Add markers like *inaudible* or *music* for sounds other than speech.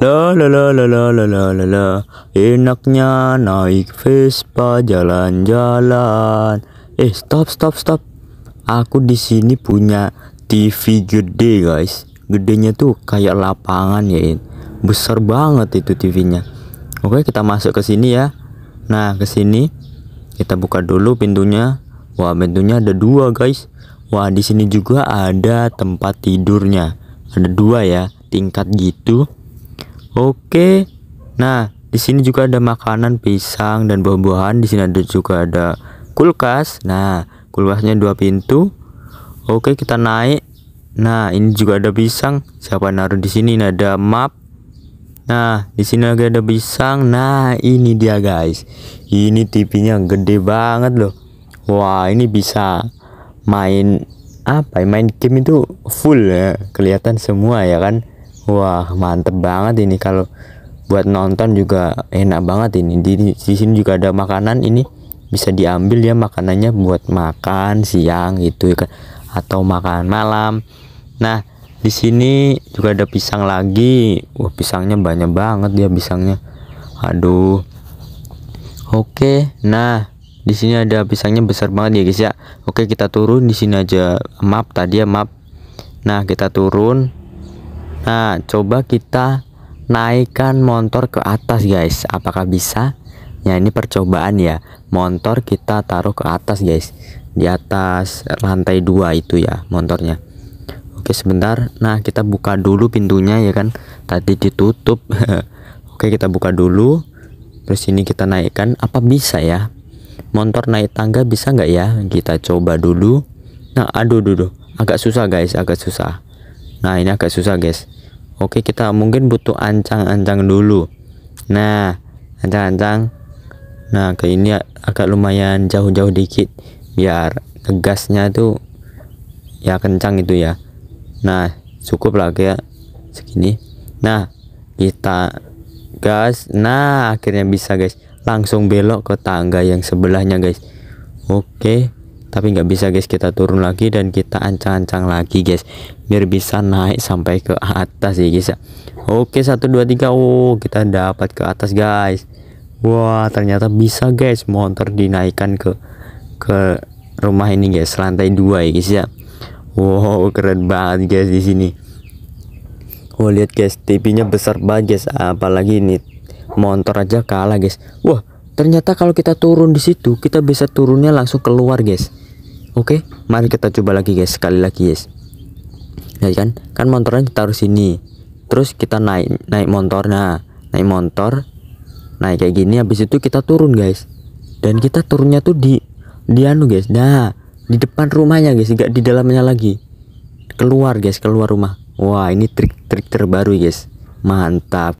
La la la la la la la la la Enaknya naik Vespa jalan-jalan Eh stop stop stop Aku di sini punya TV gede guys Gedenya tuh kayak lapangan ya Besar banget itu TV-nya Oke kita masuk ke sini ya Nah ke sini Kita buka dulu pintunya Wah pintunya ada dua guys Wah di sini juga ada tempat tidurnya Ada dua ya tingkat gitu Oke. Nah, di sini juga ada makanan pisang dan buah-buahan. Di sini ada juga ada kulkas. Nah, kulkasnya dua pintu. Oke, kita naik. Nah, ini juga ada pisang. Siapa naruh di sini? Ini ada map. Nah, di sini lagi ada pisang. Nah, ini dia, guys. Ini tv gede banget loh. Wah, ini bisa main apa? Ya? Main game itu full ya. Kelihatan semua ya kan. Wah, mantep banget ini kalau buat nonton juga enak banget ini. Di, di sini juga ada makanan ini bisa diambil ya makanannya buat makan siang gitu ya kan. atau makan malam. Nah, di sini juga ada pisang lagi. Wah, pisangnya banyak banget ya pisangnya. Aduh. Oke, nah di sini ada pisangnya besar banget ya guys ya. Oke, kita turun di sini aja. Map tadi ya, map. Nah, kita turun Nah, coba kita naikkan motor ke atas, guys. Apakah bisa? Ya, ini percobaan ya. Motor kita taruh ke atas, guys. Di atas lantai dua itu ya motornya. Oke, sebentar. Nah, kita buka dulu pintunya ya kan. Tadi ditutup. *laughs* Oke, kita buka dulu. Terus ini kita naikkan. Apa bisa ya? Motor naik tangga bisa nggak ya? Kita coba dulu. Nah, aduh, duduh. agak susah guys, agak susah nah ini agak susah guys oke kita mungkin butuh ancang-ancang dulu nah ancang-ancang nah ke ini agak lumayan jauh-jauh dikit biar ngegasnya tuh ya kencang itu ya nah cukup lah kayak segini nah kita gas nah akhirnya bisa guys langsung belok ke tangga yang sebelahnya guys oke okay tapi nggak bisa guys kita turun lagi dan kita ancang-ancang lagi guys biar bisa naik sampai ke atas ya guys ya. oke 1 2 3 oh kita dapat ke atas guys wah ternyata bisa guys motor dinaikkan ke ke rumah ini guys lantai dua ya guys ya wow keren banget guys di sini Oh lihat guys TV-nya besar banget guys apalagi ini motor aja kalah guys wah ternyata kalau kita turun di situ kita bisa turunnya langsung keluar guys Oke, mari kita coba lagi guys, sekali lagi guys. Ya kan? Kan motornya harus sini. Terus kita naik naik motornya, naik motor. Naik kayak gini habis itu kita turun guys. Dan kita turunnya tuh di di anu guys. Nah, di depan rumahnya guys, enggak di dalamnya lagi. Keluar guys, keluar rumah. Wah, ini trik-trik terbaru guys. Mantap.